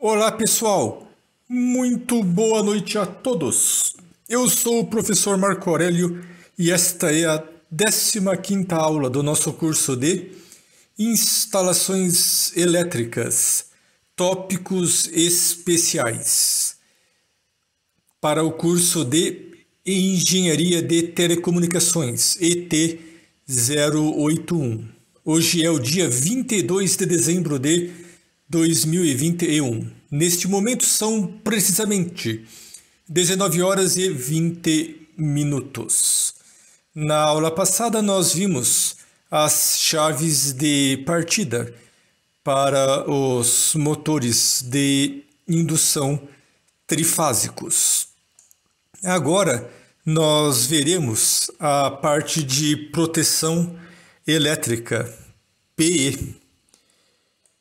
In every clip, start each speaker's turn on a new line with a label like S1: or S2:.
S1: Olá pessoal, muito boa noite a todos. Eu sou o professor Marco Aurélio e esta é a 15 aula do nosso curso de Instalações Elétricas, Tópicos Especiais, para o curso de Engenharia de Telecomunicações, ET 081. Hoje é o dia 22 de dezembro de 2021. Neste momento são precisamente 19 horas e 20 minutos. Na aula passada nós vimos as chaves de partida para os motores de indução trifásicos. Agora nós veremos a parte de proteção elétrica, PE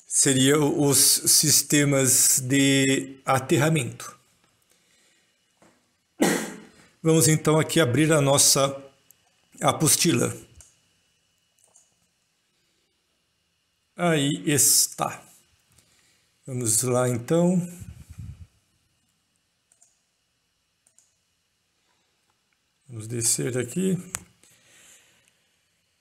S1: seriam os sistemas de aterramento. Vamos então aqui abrir a nossa apostila. Aí está. Vamos lá então. Vamos descer aqui.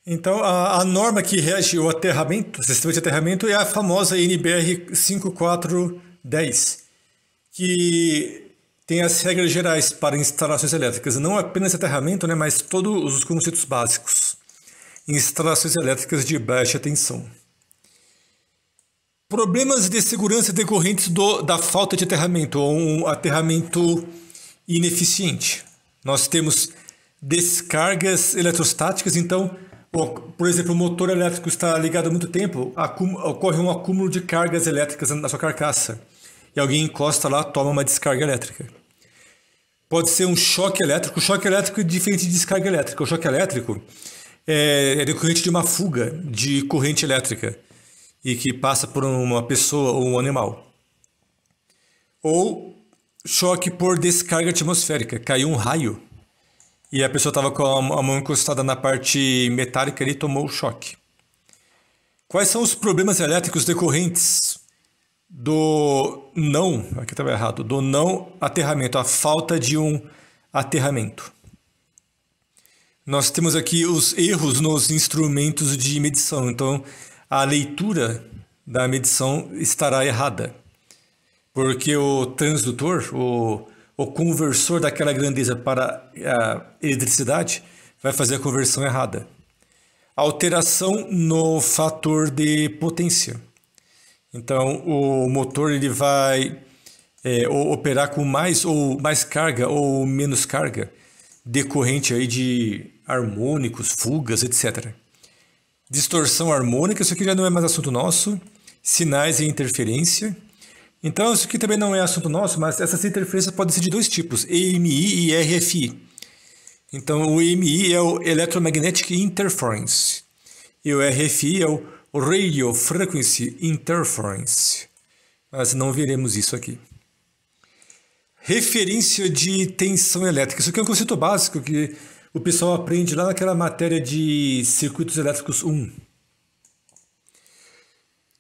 S1: Então, a, a, norma que rege o aterramento, o sistema de aterramento, é a famosa NBR 5410, que tem as regras gerais para instalações elétricas, não apenas aterramento, né, mas todos os conceitos básicos. Instalações elétricas de baixa tensão. Problemas de segurança decorrentes do, da falta de aterramento, ou um aterramento ineficiente. Nós temos descargas eletrostáticas, então por exemplo, o motor elétrico está ligado há muito tempo, ocorre um acúmulo de cargas elétricas na sua carcaça. E alguém encosta lá, toma uma descarga elétrica. Pode ser um choque elétrico. O choque elétrico é diferente de descarga elétrica. O choque elétrico é, é decorrente de uma fuga de corrente elétrica e que passa por uma pessoa ou um animal. Ou choque por descarga atmosférica. Caiu um raio e a pessoa estava com a mão encostada na parte metálica e tomou o choque. Quais são os problemas elétricos decorrentes do não, aqui estava errado, do não aterramento, a falta de um aterramento? Nós temos aqui os erros nos instrumentos de medição, então a leitura da medição estará errada, porque o transdutor, o o conversor daquela grandeza para a eletricidade vai fazer a conversão errada. Alteração no fator de potência. Então o motor ele vai é, operar com mais ou mais carga ou menos carga decorrente aí de harmônicos, fugas, etc. Distorção harmônica, isso aqui já não é mais assunto nosso. Sinais e interferência. Então, isso aqui também não é assunto nosso, mas essas interferências podem ser de dois tipos, EMI e RFI. Então, o EMI é o Electromagnetic Interference e o RFI é o Radio Frequency Interference. Mas não veremos isso aqui. Referência de tensão elétrica. Isso aqui é um conceito básico que o pessoal aprende lá naquela matéria de circuitos elétricos 1.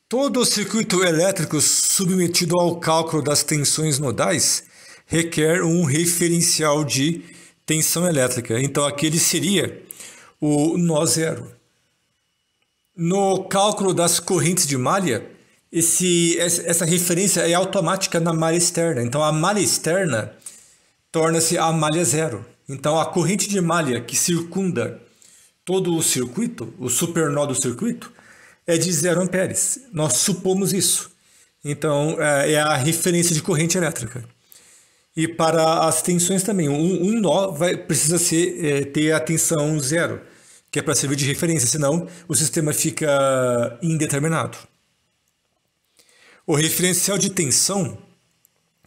S1: Todo o circuito elétrico submetido ao cálculo das tensões nodais requer um referencial de tensão elétrica. Então, aquele seria o nó zero. No cálculo das correntes de malha, esse, essa referência é automática na malha externa. Então, a malha externa torna-se a malha zero. Então, a corrente de malha que circunda todo o circuito, o supernó do circuito, é de 0 amperes. Nós supomos isso. Então, é, é a referência de corrente elétrica. E para as tensões também, um, um nó vai, precisa ser, é, ter a tensão zero, que é para servir de referência, senão o sistema fica indeterminado. O referencial de tensão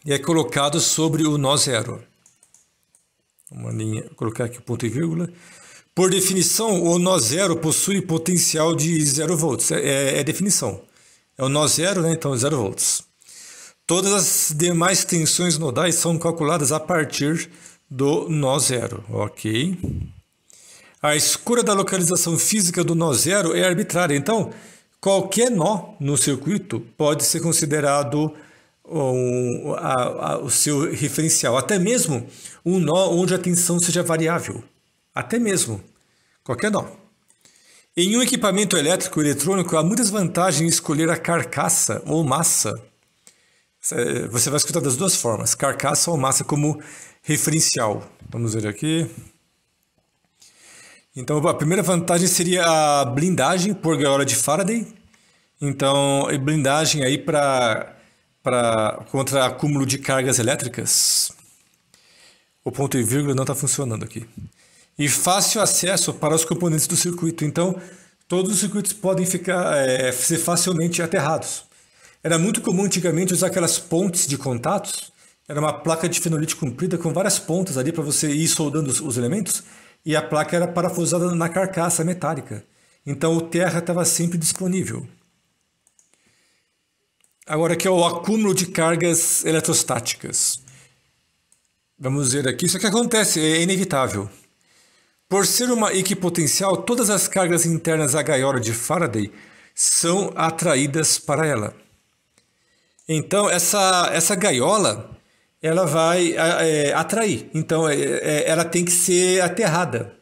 S1: é colocado sobre o nó zero. Uma linha, colocar aqui o ponto e vírgula. Por definição, o nó zero possui potencial de zero volts. É, é, é, definição. É o nó zero, né? então zero volts. Todas as demais tensões nodais são calculadas a partir do nó zero, ok? A escura da localização física do nó zero é arbitrária, então qualquer nó no circuito pode ser considerado um, a, a, o seu referencial, até mesmo um nó onde a tensão seja variável até mesmo qualquer não. Em um equipamento elétrico eletrônico há muitas vantagens em escolher a carcaça ou massa. Você vai escutar das duas formas, carcaça ou massa como referencial. Vamos ver aqui. Então a primeira vantagem seria a blindagem por gaiola de Faraday. Então, blindagem aí para para contra acúmulo de cargas elétricas. O ponto e vírgula não está funcionando aqui e fácil acesso para os componentes do circuito. Então, todos os circuitos podem ficar é, ser facilmente aterrados. Era muito comum antigamente usar aquelas pontes de contatos. Era uma placa de fenolite comprida com várias pontas ali para você ir soldando os, os elementos. E a placa era parafusada na carcaça metálica. Então o terra estava sempre disponível. Agora aqui é o acúmulo de cargas eletrostáticas. Vamos ver aqui. Isso que acontece, é inevitável. Por ser uma equipotencial, todas as cargas internas à gaiola de Faraday são atraídas para ela. Então, essa, essa gaiola ela vai é, atrair. Então, é, é, ela tem que ser aterrada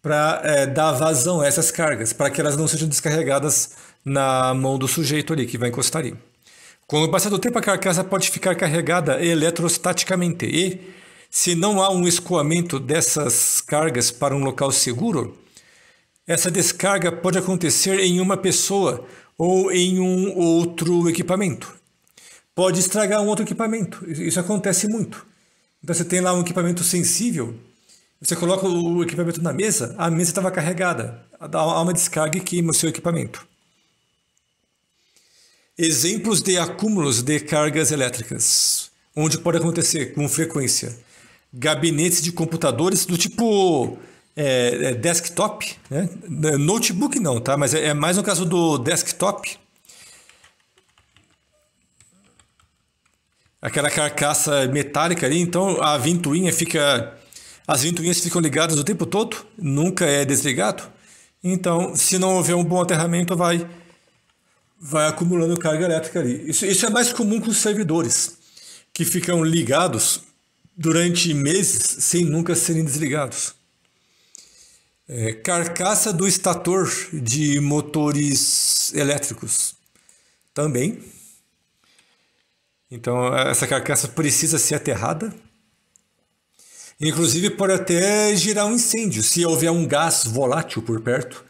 S1: para é, dar vazão a essas cargas, para que elas não sejam descarregadas na mão do sujeito ali que vai encostar ali. Com o passar do tempo, a carcaça pode ficar carregada eletrostaticamente e se não há um escoamento dessas cargas para um local seguro, essa descarga pode acontecer em uma pessoa ou em um outro equipamento. Pode estragar um outro equipamento. Isso acontece muito. Então você tem lá um equipamento sensível, você coloca o equipamento na mesa, a mesa estava carregada. Há uma descarga e queima o seu equipamento. Exemplos de acúmulos de cargas elétricas, onde pode acontecer com frequência gabinetes de computadores do tipo é, é desktop, né? notebook não, tá? Mas é, é mais no caso do desktop. Aquela carcaça metálica ali, então a ventoinha fica. As ventoinhas ficam ligadas o tempo todo, nunca é desligado. Então, se não houver um bom aterramento, vai vai acumulando carga elétrica ali. Isso, isso é mais comum com os servidores, que ficam ligados durante meses sem nunca serem desligados. É, carcaça do estator de motores elétricos também. Então, essa carcaça precisa ser aterrada. Inclusive, pode até gerar um incêndio se houver um gás volátil por perto.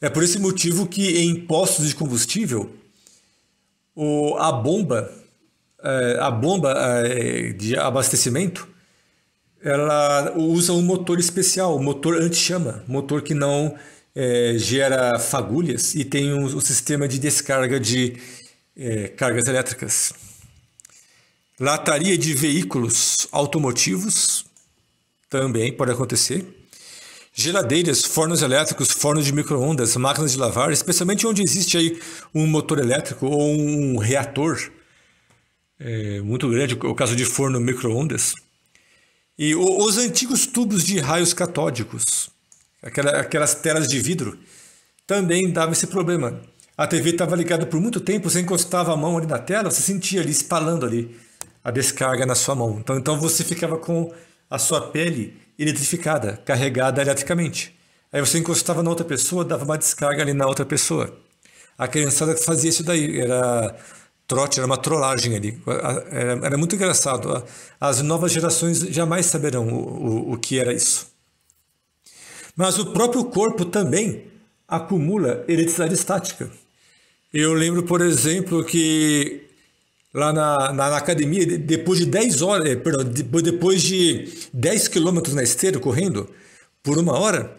S1: É por esse motivo que em postos de combustível, o, a bomba é, a bomba é, de abastecimento, ela usa um motor especial, um motor anti-chama, motor que não é, gera fagulhas e tem um, um sistema de descarga de é, cargas elétricas. Lataria de veículos automotivos também pode acontecer. Geladeiras, fornos elétricos, fornos de microondas, máquinas de lavar, especialmente onde existe aí um motor elétrico ou um reator é, muito grande, o caso de forno micro-ondas. E o, os antigos tubos de raios catódicos, aquela, aquelas telas de vidro, também dava esse problema. A TV estava ligada por muito tempo, você encostava a mão ali na tela, você sentia ali espalhando ali a descarga na sua mão. Então, então você ficava com a sua pele eletrificada, carregada eletricamente. Aí você encostava na outra pessoa, dava uma descarga ali na outra pessoa. A criançada que fazia isso daí era trote era uma trollagem ali. Era, era, muito engraçado. As novas gerações jamais saberão o, o, o que era isso. Mas o próprio corpo também acumula eletricidade estática. Eu lembro, por exemplo, que lá na, na, na, academia, depois de 10 horas, eh, perdão, depois de 10 quilômetros na esteira correndo por uma hora,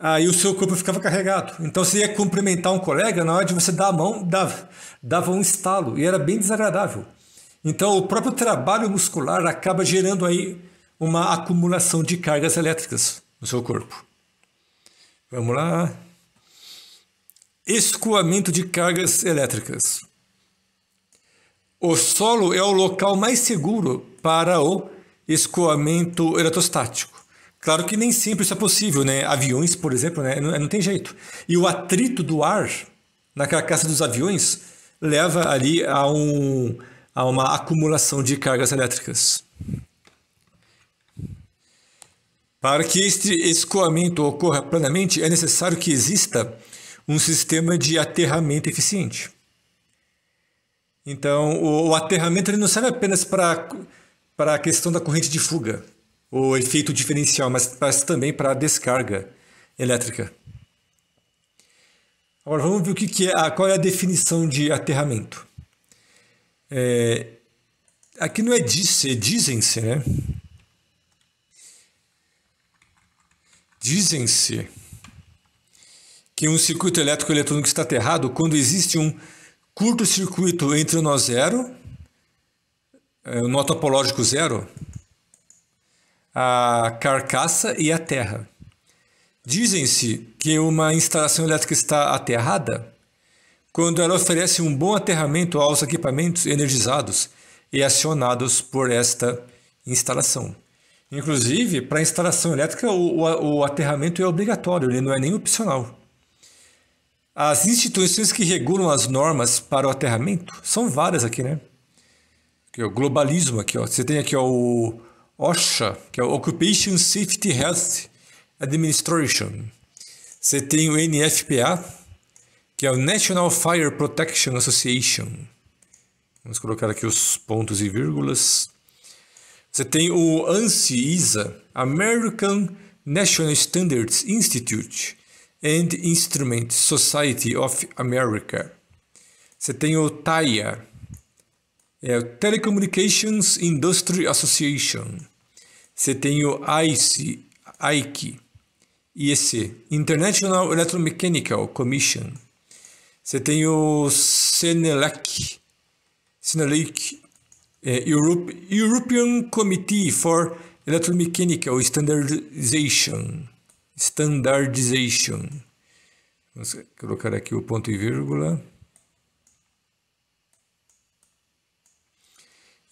S1: aí o seu corpo ficava carregado. Então você ia cumprimentar um colega, na hora de você dar a mão, dava, dava um estalo e era bem desagradável. Então o próprio trabalho muscular acaba gerando aí uma acumulação de cargas elétricas no seu corpo. Vamos lá. Escoamento de cargas elétricas. O solo é o local mais seguro para o escoamento eletrostático. Claro que nem sempre isso é possível, né? Aviões, por exemplo, né? não, não tem jeito. E o atrito do ar na carcaça dos aviões leva ali a, um, a uma acumulação de cargas elétricas. Para que este escoamento ocorra plenamente, é necessário que exista um sistema de aterramento eficiente. Então, o, o aterramento ele não serve apenas para a questão da corrente de fuga o efeito diferencial, mas, mas também para a descarga elétrica. Agora vamos ver o que, que é, qual é a definição de aterramento. É, aqui não é disse, é dizem-se, né? Dizem-se que um circuito elétrico eletrônico está aterrado quando existe um curto-circuito entre o nó zero, é, o nó topológico zero, a carcaça e a terra. Dizem-se que uma instalação elétrica está aterrada quando ela oferece um bom aterramento aos equipamentos energizados e acionados por esta instalação. Inclusive, para a instalação elétrica, o, o, o aterramento é obrigatório, ele não é nem opcional. As instituições que regulam as normas para o aterramento são várias aqui, né? Aqui, o globalismo aqui, ó. Você tem aqui ó, o OSHA, que é o Occupation Safety Health Administration. Você tem o NFPA, que é o National Fire Protection Association. Vamos colocar aqui os pontos e vírgulas. Você tem o ANSI-ISA, American National Standards Institute and Instrument Society of America. Você tem o TAIA, é o Telecommunications Industry Association. Você tem o ICE, ICE, IEC, International Electromechanical Commission. Você tem o CENELEC, CENELEC é, Europe, European Committee for Electromechanical Standardization. Standardization. Vamos colocar aqui o ponto e vírgula.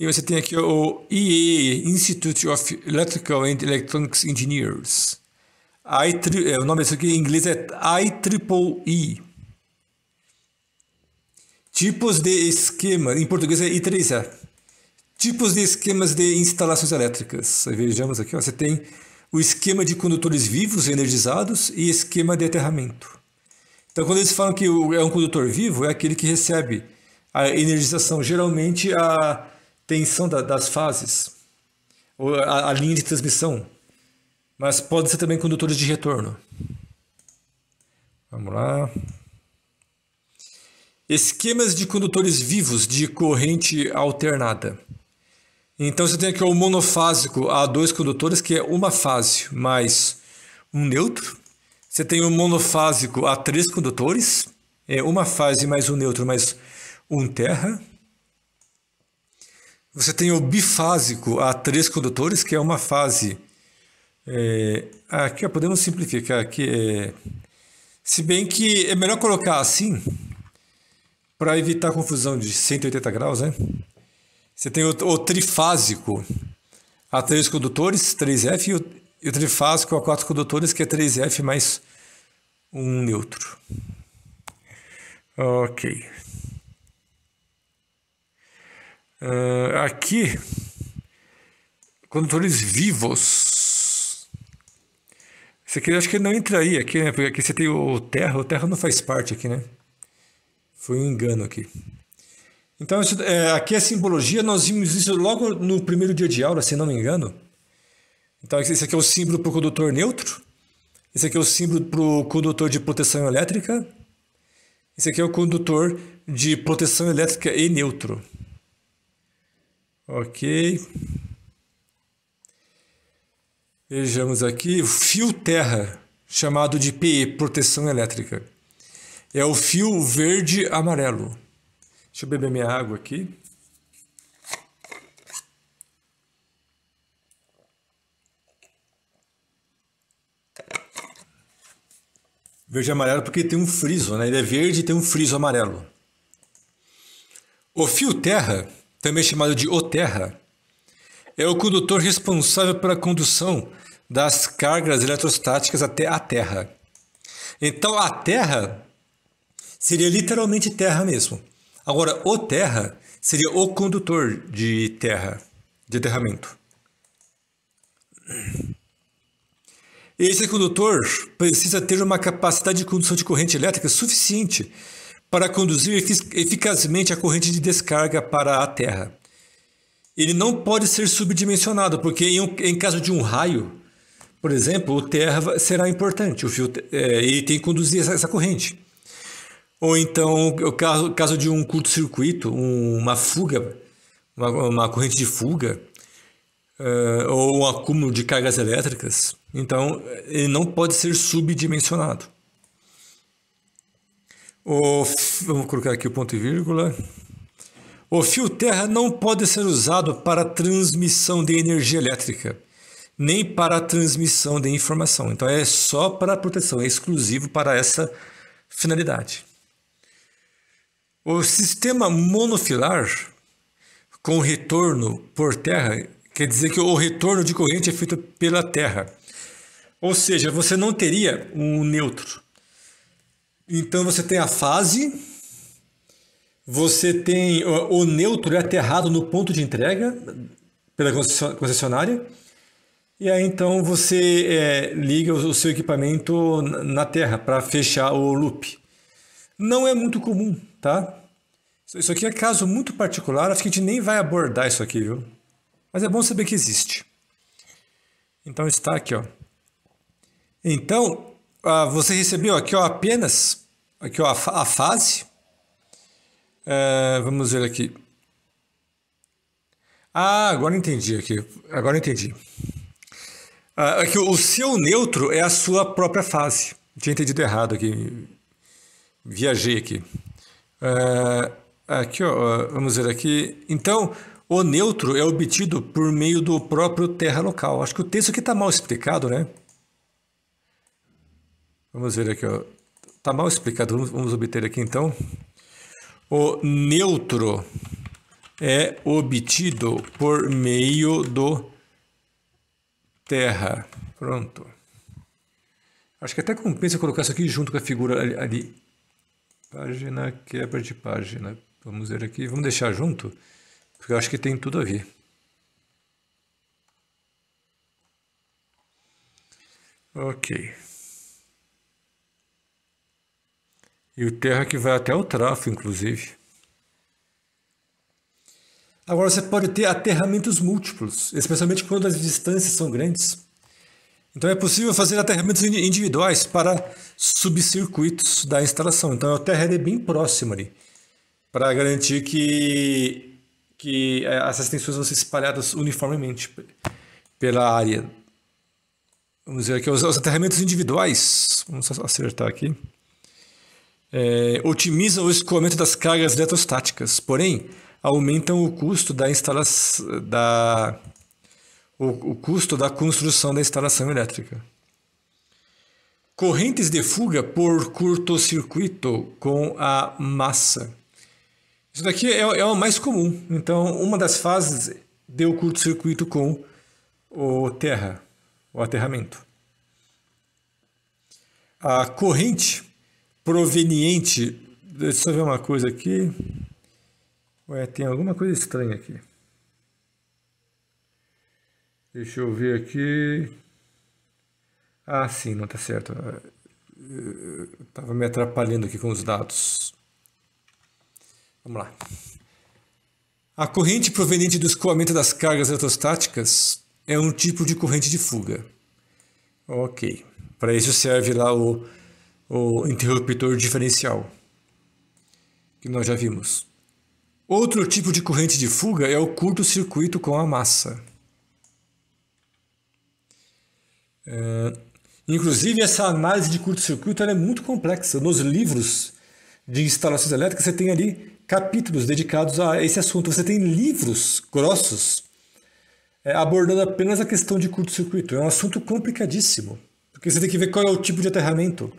S1: E você tem aqui o IE, Institute of Electrical and Electronics Engineers. I, é, o nome disso aqui em inglês é IEEE. Tipos de esquema, em português é I3A. Tipos de esquemas de instalações elétricas. Vejamos aqui, ó, você tem o esquema de condutores vivos energizados e esquema de aterramento. Então, quando eles falam que é um condutor vivo, é aquele que recebe a energização, geralmente a tensão da, das fases, ou a, a linha de transmissão, mas pode ser também condutores de retorno. Vamos lá. Esquemas de condutores vivos de corrente alternada. Então você tem aqui o monofásico a dois condutores, que é uma fase mais um neutro. Você tem o monofásico a três condutores, é uma fase mais um neutro mais um terra. Você tem o bifásico a três condutores, que é uma fase. É, aqui podemos simplificar aqui. É, se bem que é melhor colocar assim, para evitar confusão de 180 graus, né? Você tem o, o trifásico a três condutores, 3F, e o, e o trifásico a quatro condutores, que é 3F mais um neutro. Ok. Uh, aqui, condutores vivos. Esse aqui acho que não entraria aqui, né? Porque aqui você tem o terra, o terra não faz parte aqui, né? Foi um engano aqui. Então, isso, é, aqui a é simbologia, nós vimos isso logo no primeiro dia de aula, se não me engano. Então, esse aqui é o símbolo para o condutor neutro. Esse aqui é o símbolo para o condutor de proteção elétrica. Esse aqui é o condutor de proteção elétrica e neutro. Ok. Vejamos aqui, o fio terra, chamado de PE, proteção elétrica. É o fio verde-amarelo. Deixa eu beber minha água aqui. Verde amarelo porque tem um friso, né? Ele é verde e tem um friso amarelo. O fio terra também chamado de O Terra, é o condutor responsável pela condução das cargas eletrostáticas até a Terra. Então a Terra seria literalmente Terra mesmo. Agora, o Terra seria o condutor de Terra, de aterramento. Esse condutor precisa ter uma capacidade de condução de corrente elétrica suficiente para conduzir eficazmente a corrente de descarga para a Terra. Ele não pode ser subdimensionado, porque em, um, em caso de um raio, por exemplo, o terra será importante, o fio, é, ele tem que conduzir essa, essa corrente. Ou então, o caso, caso de um curto-circuito, um, uma fuga, uma, uma, corrente de fuga, uh, ou um acúmulo de cargas elétricas, então ele não pode ser subdimensionado. O, vamos colocar aqui o ponto e vírgula. O fio terra não pode ser usado para transmissão de energia elétrica, nem para transmissão de informação. Então é só para proteção, é exclusivo para essa finalidade. O sistema monofilar com retorno por terra quer dizer que o retorno de corrente é feito pela terra. Ou seja, você não teria um neutro. Então você tem a fase, você tem o, o neutro é aterrado no ponto de entrega pela concessionária. E aí então você é, liga o, o seu equipamento na terra para fechar o loop. Não é muito comum, tá? Isso aqui é caso muito particular, acho que a gente nem vai abordar isso aqui, viu? Mas é bom saber que existe. Então está aqui, ó. Então, ah, você recebeu aqui ó, apenas aqui ó, a, a fase. É, vamos ver aqui. Ah, agora entendi aqui. Agora entendi. Ah, aqui, é o seu neutro é a sua própria fase. Tinha entendido errado aqui. Viajei aqui. É, aqui, ó, vamos ver aqui. Então, o neutro é obtido por meio do próprio terra local. Acho que o texto aqui está mal explicado, né? Vamos ver aqui, ó. Tá mal explicado. Vamos, vamos obter aqui então. O neutro é obtido por meio do terra. Pronto. Acho que até compensa colocar isso aqui junto com a figura ali. ali. Página, quebra de página. Vamos ver aqui. Vamos deixar junto, porque eu acho que tem tudo a ver. Ok. E o terra que vai até o tráfego, inclusive. Agora, você pode ter aterramentos múltiplos, especialmente quando as distâncias são grandes. Então, é possível fazer aterramentos individuais para subcircuitos da instalação. Então, a terra é bem próxima ali, para garantir que, que é, essas tensões vão ser espalhadas uniformemente pela área. Vamos ver aqui, os aterramentos individuais. Vamos acertar aqui é, otimizam o escoamento das cargas eletrostáticas, porém aumentam o custo da instalação da o, o custo da construção da instalação elétrica. Correntes de fuga por curto-circuito com a massa. Isso daqui é, é o mais comum. Então, uma das fases deu curto-circuito com o terra, o aterramento. A corrente proveniente. Deixa eu ver uma coisa aqui. Ué, tem alguma coisa estranha aqui. Deixa eu ver aqui. Ah, sim, não está certo. Estava me atrapalhando aqui com os dados. Vamos lá. A corrente proveniente do escoamento das cargas eletrostáticas é um tipo de corrente de fuga. Ok. Para isso serve lá o o interruptor diferencial, que nós já vimos. Outro tipo de corrente de fuga é o curto-circuito com a massa. É, inclusive, essa análise de curto-circuito é muito complexa. Nos livros de instalações elétricas, você tem ali capítulos dedicados a esse assunto. Você tem livros grossos é, abordando apenas a questão de curto-circuito. É um assunto complicadíssimo, porque você tem que ver qual é o tipo de aterramento,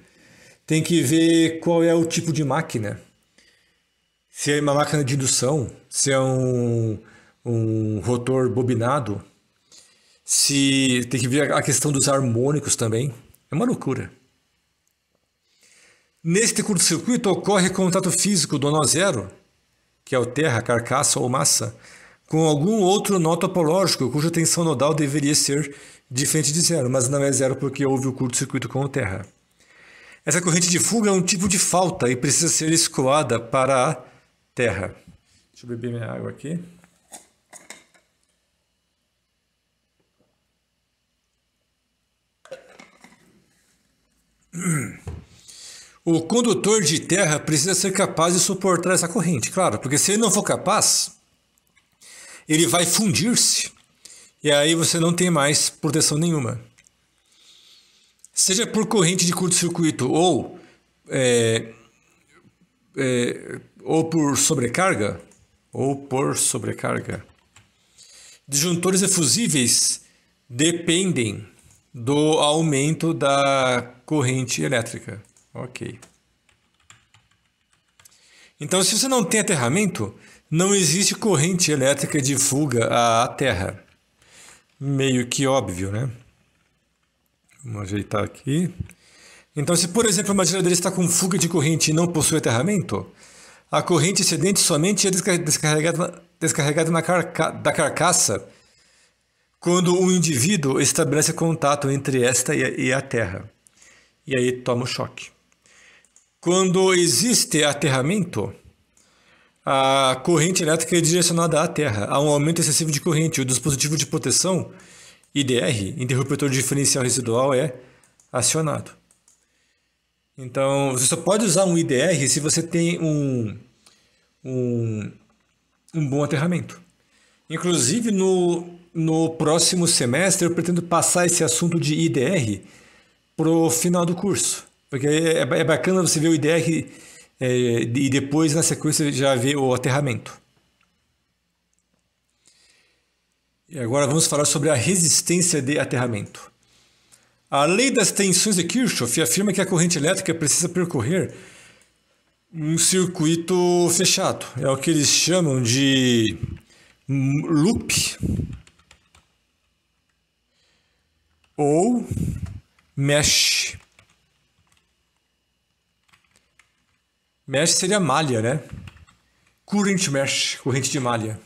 S1: tem que ver qual é o tipo de máquina. Se é uma máquina de indução, se é um, um rotor bobinado, se tem que ver a questão dos harmônicos também. É uma loucura. Neste curto-circuito ocorre contato físico do nó zero, que é o terra, carcaça ou massa, com algum outro nó topológico cuja tensão nodal deveria ser diferente de zero, mas não é zero porque houve o curto-circuito com o terra. Essa corrente de fuga é um tipo de falta e precisa ser escoada para a terra. Deixa eu beber minha água aqui. O condutor de terra precisa ser capaz de suportar essa corrente, claro, porque se ele não for capaz, ele vai fundir-se. E aí você não tem mais proteção nenhuma seja por corrente de curto-circuito ou, é, é, ou por sobrecarga, ou por sobrecarga, disjuntores efusíveis dependem do aumento da corrente elétrica. Ok. Então, se você não tem aterramento, não existe corrente elétrica de fuga à Terra. Meio que óbvio, né? Vamos ajeitar aqui. Então, se por exemplo uma geladeira está com fuga de corrente e não possui aterramento, a corrente excedente somente é descarregada, descarregada na carca, da carcaça quando o um indivíduo estabelece contato entre esta e a terra. E aí toma o choque. Quando existe aterramento, a corrente elétrica é direcionada à terra. Há um aumento excessivo de corrente. O dispositivo de proteção IDR, interruptor diferencial residual, é acionado. Então, você só pode usar um IDR se você tem um, um, um bom aterramento. Inclusive, no, no próximo semestre, eu pretendo passar esse assunto de IDR para o final do curso. Porque é, é bacana você ver o IDR é, e depois, na sequência, já ver o aterramento. E agora vamos falar sobre a resistência de aterramento. A lei das tensões de Kirchhoff afirma que a corrente elétrica precisa percorrer um circuito fechado. É o que eles chamam de loop ou mesh. Mesh seria malha, né? Current mesh, corrente de malha.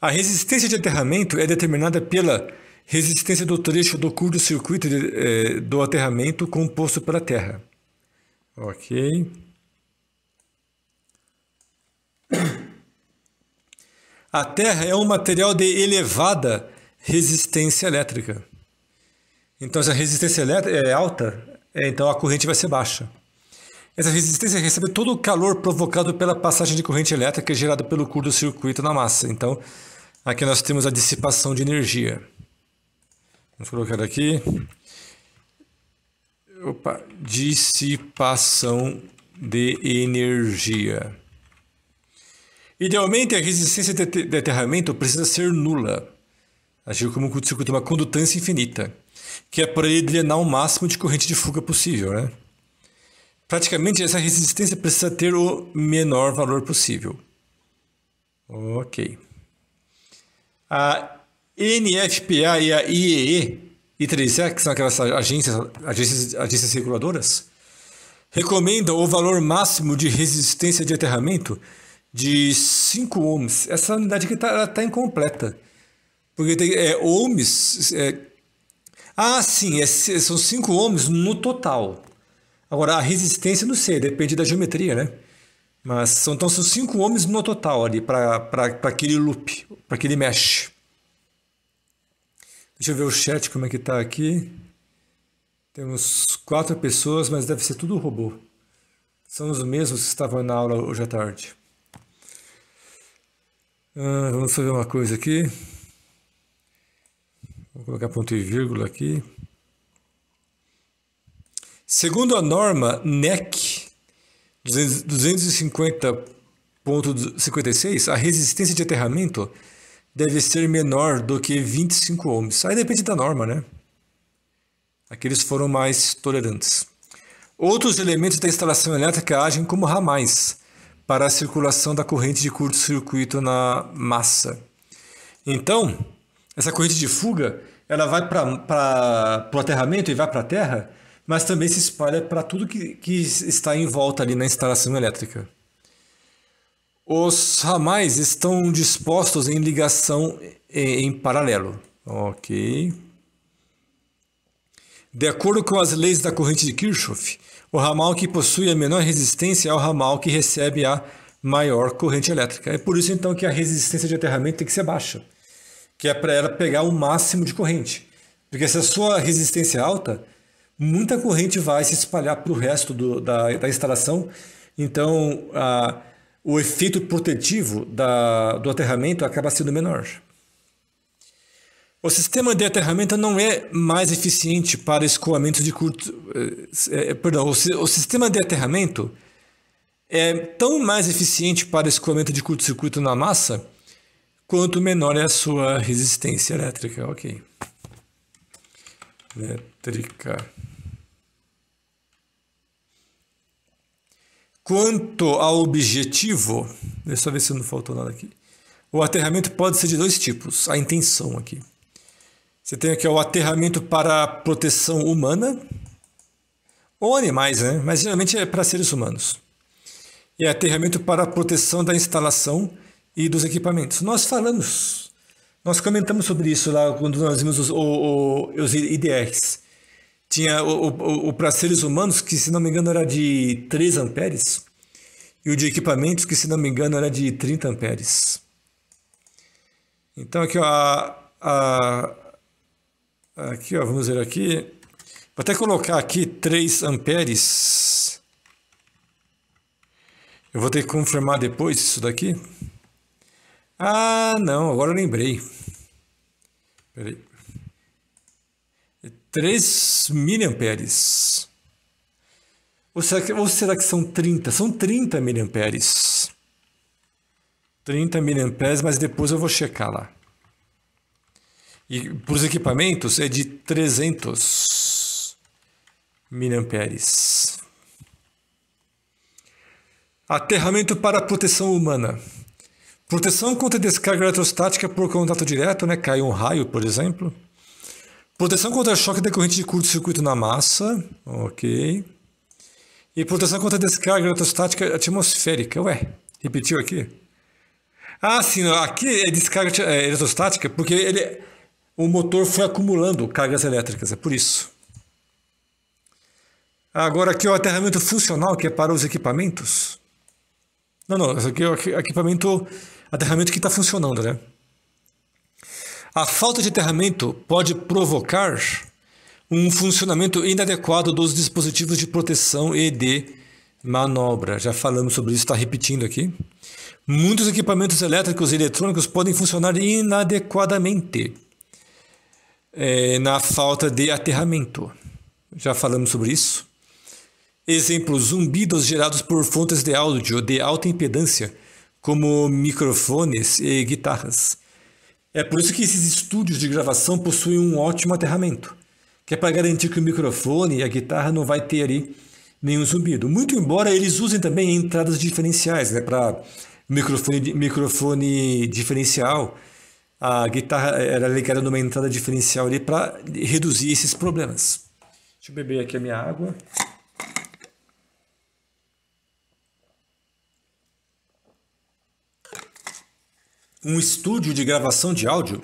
S1: A resistência de aterramento é determinada pela resistência do trecho do curto-circuito eh, do aterramento composto pela Terra. Ok. A Terra é um material de elevada resistência elétrica. Então, se a resistência elétrica é alta, é, então a corrente vai ser baixa. Essa resistência recebe todo o calor provocado pela passagem de corrente elétrica gerada pelo curto-circuito na massa. Então, Aqui nós temos a dissipação de energia. Vamos colocar aqui. Opa, dissipação de energia. Idealmente, a resistência de aterramento precisa ser nula, agir assim como um circuito uma condutância infinita, que é para ele drenar o máximo de corrente de fuga possível. Né? Praticamente, essa resistência precisa ter o menor valor possível. Ok a NFPA e a IEE e 3E, que são aquelas agências, agências, agências reguladoras, recomendam o valor máximo de resistência de aterramento de 5 ohms. Essa unidade aqui está tá incompleta. Porque tem é, ohms. É... ah, sim, é, são 5 ohms no total. Agora, a resistência, não sei, depende da geometria, né? Mas são, então são cinco homens no total ali para aquele loop, para aquele mesh. Deixa eu ver o chat como é que tá aqui. Temos quatro pessoas, mas deve ser tudo robô. São os mesmos que estavam na aula hoje à tarde. Ah, vamos fazer uma coisa aqui. Vou colocar ponto e vírgula aqui. Segundo a norma NEC 250.56, a resistência de aterramento deve ser menor do que 25 ohms. Aí depende da norma, né? Aqueles foram mais tolerantes. Outros elementos da instalação elétrica agem como ramais para a circulação da corrente de curto-circuito na massa. Então, essa corrente de fuga, ela vai para o aterramento e vai para a terra, mas também se espalha para tudo que, que está em volta ali na instalação elétrica. Os ramais estão dispostos em ligação em, em paralelo. Ok. De acordo com as leis da corrente de Kirchhoff, o ramal que possui a menor resistência é o ramal que recebe a maior corrente elétrica. É por isso então que a resistência de aterramento tem que ser baixa, que é para ela pegar o máximo de corrente. Porque se a sua resistência é alta, muita corrente vai se espalhar para o resto do, da, da instalação. Então, a, o efeito protetivo da, do aterramento acaba sendo menor. O sistema de aterramento não é mais eficiente para escoamento de curto. É, perdão, o, o sistema de aterramento é tão mais eficiente para escoamento de curto-circuito na massa quanto menor é a sua resistência elétrica. Ok. Elétrica. Quanto ao objetivo, deixa eu só ver se não faltou nada aqui. O aterramento pode ser de dois tipos, a intenção aqui. Você tem aqui o aterramento para proteção humana, ou animais, né? Mas geralmente é para seres humanos. E aterramento para proteção da instalação e dos equipamentos. Nós falamos, nós comentamos sobre isso lá quando nós vimos os, o, o, os IDRs. Tinha o, o, o para seres humanos, que se não me engano era de 3 amperes, e o de equipamentos, que se não me engano era de 30 amperes. Então aqui, ó, a, a, aqui, ó, vamos ver aqui. Vou até colocar aqui 3 amperes. Eu vou ter que confirmar depois isso daqui. Ah, não, agora eu lembrei. Peraí. 3 miliamperes. Ou será, que, ou será que são 30? São 30 miliamperes. 30 miliamperes, mas depois eu vou checar lá. E para os equipamentos é de 300 miliamperes. Aterramento para proteção humana. Proteção contra descarga eletrostática por contato direto, né? Cai um raio, por exemplo. Proteção contra choque decorrente de curto-circuito na massa. Ok. E proteção contra descarga eletrostática atmosférica. Ué, repetiu aqui? Ah, sim, aqui é descarga é, eletrostática porque ele, o motor foi acumulando cargas elétricas, é por isso. Agora aqui é o aterramento funcional, que é para os equipamentos. Não, não, aqui é o equipamento, aterramento que está funcionando, né? A falta de aterramento pode provocar um funcionamento inadequado dos dispositivos de proteção e de manobra. Já falamos sobre isso, está repetindo aqui. Muitos equipamentos elétricos e eletrônicos podem funcionar inadequadamente é, na falta de aterramento. Já falamos sobre isso. Exemplos: zumbidos gerados por fontes de áudio de alta impedância, como microfones e guitarras. É por isso que esses estúdios de gravação possuem um ótimo aterramento, que é para garantir que o microfone e a guitarra não vai ter ali nenhum zumbido. Muito embora eles usem também entradas diferenciais, né, para microfone, microfone diferencial, a guitarra eh, era ligada numa entrada diferencial ali para reduzir esses problemas. Deixa eu beber aqui a minha água. um estúdio de gravação de áudio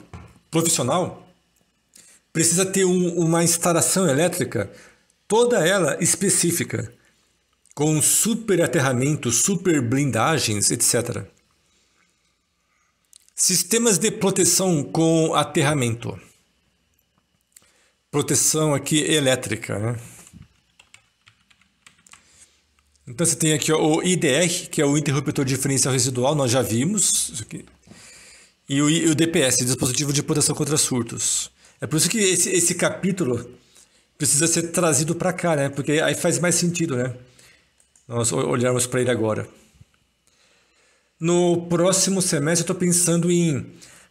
S1: profissional precisa ter um, uma instalação elétrica, toda ela específica, com super aterramento, super blindagens, etc. Sistemas de proteção com aterramento. Proteção aqui elétrica, né? Então você tem aqui ó, o IDR, que é o interruptor diferencial residual, nós já vimos. Isso aqui, e o, e o DPS, Dispositivo de Proteção contra Surtos. É por isso que esse, esse capítulo precisa ser trazido para cá, né? Porque aí faz mais sentido, né? Nós olharmos para ele agora. No próximo semestre, eu estou pensando em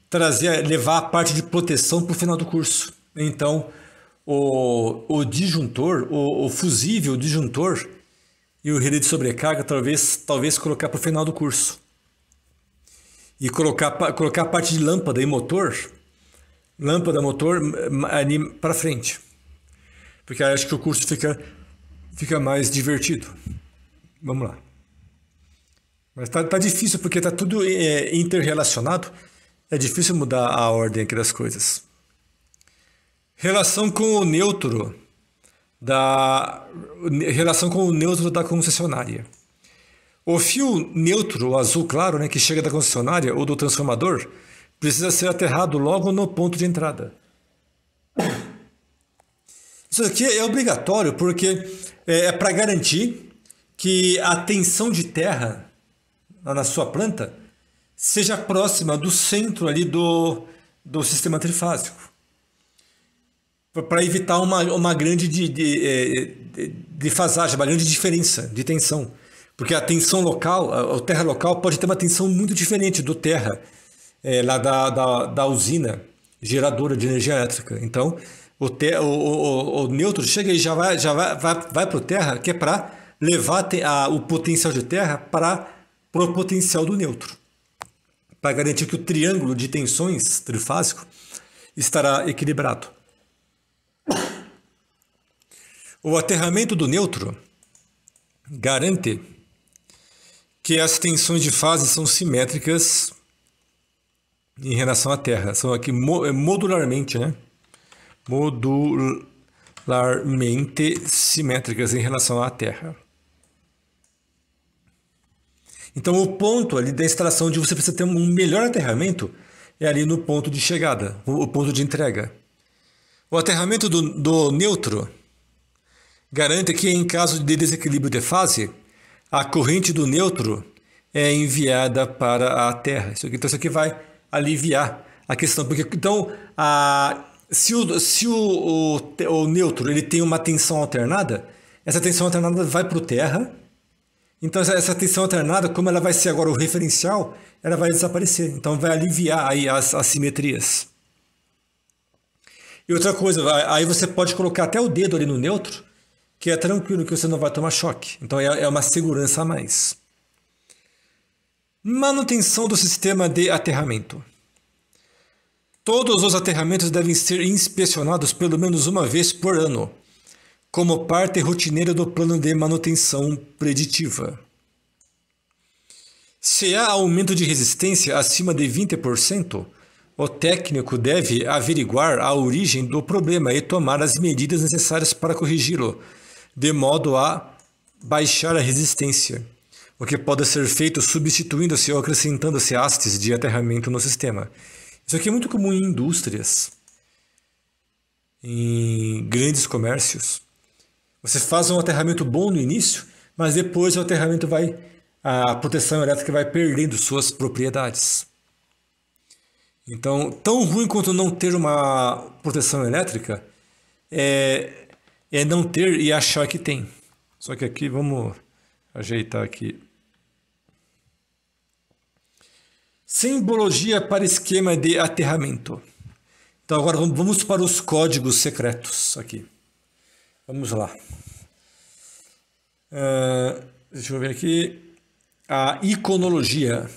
S1: trazer, levar a parte de proteção para o final do curso. Então, o, o disjuntor, o, o fusível, o disjuntor e o relé de sobrecarga, talvez, talvez colocar para o final do curso e colocar, colocar a parte de lâmpada e motor, lâmpada, motor, para frente. Porque aí acho que o curso fica, fica mais divertido. Vamos lá. Mas tá, tá difícil porque tá tudo é, interrelacionado. É difícil mudar a ordem aqui das coisas. Relação com o neutro da relação com o neutro da concessionária. O fio neutro, azul claro, né, que chega da concessionária ou do transformador, precisa ser aterrado logo no ponto de entrada. Isso aqui é obrigatório porque é, é para garantir que a tensão de terra na sua planta seja próxima do centro ali do, do sistema trifásico para evitar uma, uma grande de, de, é, de, de, fasagem, uma grande diferença de tensão. Porque a tensão local, a terra local, pode ter uma tensão muito diferente do terra, é, lá da, da, da, usina geradora de energia elétrica. Então, o, te, o, o, o chega e já vai, já vai, vai, vai para o terra, que é para levar a, o potencial de terra para o potencial do neutro Para garantir que o triângulo de tensões trifásico estará equilibrado. O aterramento do neutro garante que as tensões de fase são simétricas em relação à Terra. São aqui é, modularmente, né? Modularmente simétricas em relação à Terra. Então, o ponto ali da instalação de você precisa ter um melhor aterramento é ali no ponto de chegada, o ponto de entrega. O aterramento do, do neutro garante que, em caso de desequilíbrio de fase, a corrente do neutro é enviada para a Terra. Isso aqui, então isso aqui vai aliviar a questão, porque então a, se, o, se o, o, o ele tem uma tensão alternada, essa tensão alternada vai para o Terra. Então essa, essa tensão alternada, como ela vai ser agora o referencial, ela vai desaparecer. Então vai aliviar aí as simetrias. E outra coisa, aí você pode colocar até o dedo ali no neutro que é tranquilo, que você não vai tomar choque. Então é, é uma segurança a mais. Manutenção do sistema de aterramento. Todos os aterramentos devem ser inspecionados pelo menos uma vez por ano, como parte rotineira do plano de manutenção preditiva. Se há aumento de resistência acima de 20%, o técnico deve averiguar a origem do problema e tomar as medidas necessárias para corrigi-lo, de modo a baixar a resistência, o que pode ser feito substituindo-se ou acrescentando-se hastes de aterramento no sistema. Isso aqui é muito comum em indústrias, em grandes comércios. Você faz um aterramento bom no início, mas depois o aterramento vai, a proteção elétrica vai perdendo suas propriedades. Então, tão ruim quanto não ter uma proteção elétrica, é, é não ter e achar que tem. Só que aqui vamos ajeitar aqui. Simbologia para esquema de aterramento. Então agora vamos para os códigos secretos aqui. Vamos lá. Uh, deixa eu ver aqui. A iconologia.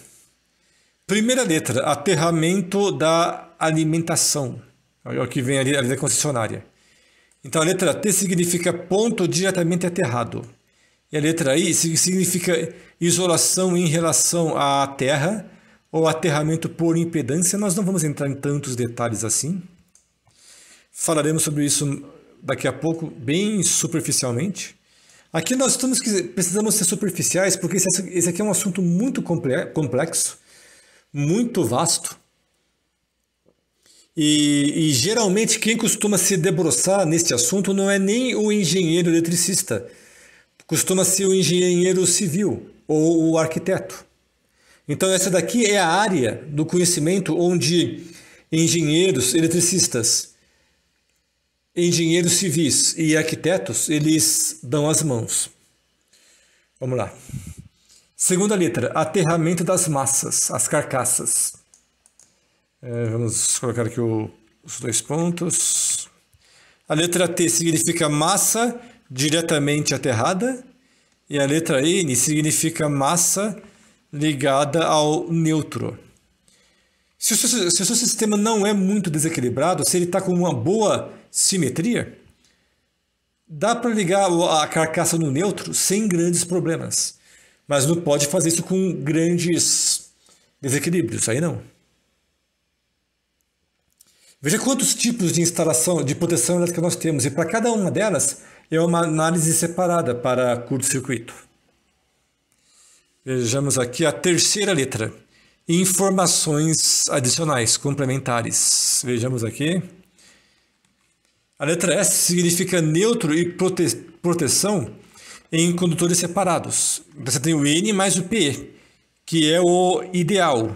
S1: Primeira letra, aterramento da alimentação. Olha o que vem ali, ali da concessionária. Então a letra T significa ponto diretamente aterrado. E a letra I significa isolação em relação à Terra ou aterramento por impedância. Nós não vamos entrar em tantos detalhes assim. Falaremos sobre isso daqui a pouco, bem superficialmente. Aqui nós estamos que precisamos ser superficiais, porque esse aqui é um assunto muito complexo, muito vasto. E, e, geralmente quem costuma se debruçar neste assunto não é nem o engenheiro eletricista, costuma ser o engenheiro civil ou o arquiteto. Então essa daqui é a área do conhecimento onde engenheiros eletricistas, engenheiros civis e arquitetos, eles dão as mãos. Vamos lá. Segunda letra, aterramento das massas, as carcaças. É, vamos colocar aqui o, os dois pontos. A letra T significa massa diretamente aterrada. E a letra N significa massa ligada ao neutro. Se o, seu, se o seu sistema não é muito desequilibrado, se ele está com uma boa simetria, dá para ligar a carcaça no neutro sem grandes problemas. Mas não pode fazer isso com grandes desequilíbrios, aí não. Veja quantos tipos de instalação, de proteção elétrica nós temos, e para cada uma delas é uma análise separada para curto-circuito. Vejamos aqui a terceira letra. Informações adicionais, complementares. Vejamos aqui. A letra S significa neutro e prote proteção em condutores separados. Você tem o N mais o P, que é o ideal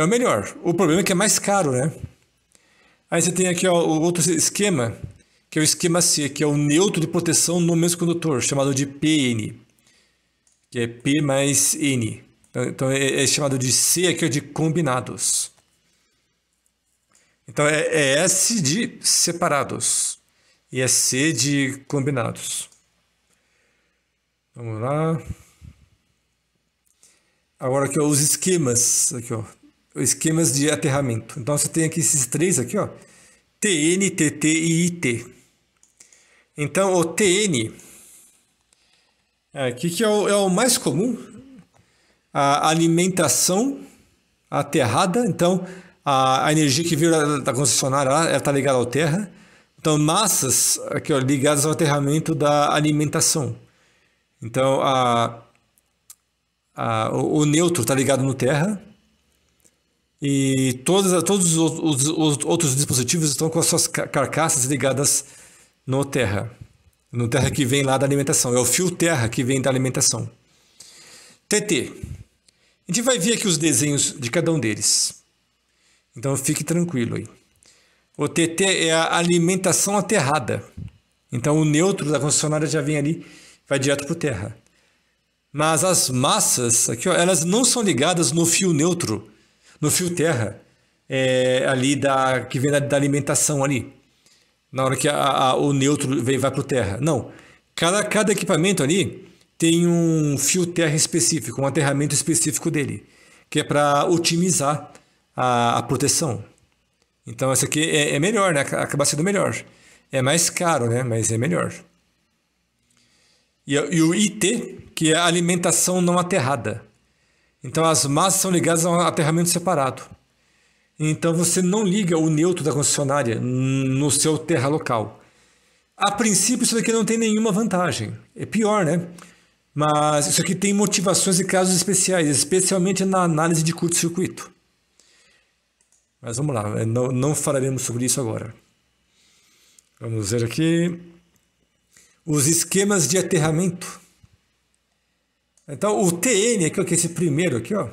S1: é o melhor. O problema é que é mais caro, né? Aí você tem aqui ó, o outro esquema, que é o esquema C, que é o neutro de proteção no mesmo condutor, chamado de PN, que é P mais N. Então, então é, é chamado de C aqui é de combinados. Então é, é S de separados e é C de combinados. Vamos lá. Agora aqui ó, os esquemas, aqui ó, esquemas de aterramento. Então você tem aqui esses três aqui, ó, TN, TT e IT. Então o TN aqui é, que é o, é o mais comum, a alimentação aterrada, então a, a energia que veio da, da concessionária ela está ligada ao terra. Então massas aqui ó, ligadas ao aterramento da alimentação. Então a, a o, o neutro está ligado no terra e todos, todos os, os, os, outros dispositivos estão com as suas carcaças ligadas no terra. No terra que vem lá da alimentação. É o fio terra que vem da alimentação. TT. A gente vai ver aqui os desenhos de cada um deles. Então fique tranquilo aí. O TT é a alimentação aterrada. Então o neutro da concessionária já vem ali, vai direto para o terra. Mas as massas, aqui, ó, elas não são ligadas no fio neutro no fio terra é, ali da que vem da, da, alimentação ali, na hora que a, a, o neutro vem vai para o terra. Não, cada, cada equipamento ali tem um fio terra específico, um aterramento específico dele, que é para otimizar a, a, proteção. Então essa aqui é, é melhor, né? Acaba sendo melhor. É mais caro, né? Mas é melhor. E, e o IT, que é alimentação não aterrada. Então as massas são ligadas a um aterramento separado. Então você não liga o neutro da concessionária no seu terra local. A princípio isso daqui não tem nenhuma vantagem. É pior, né? Mas isso aqui tem motivações e casos especiais, especialmente na análise de curto-circuito. Mas vamos lá, né? não, não falaremos sobre isso agora. Vamos ver aqui. Os esquemas de aterramento. Então, o TN, aqui, que é esse primeiro aqui, ó,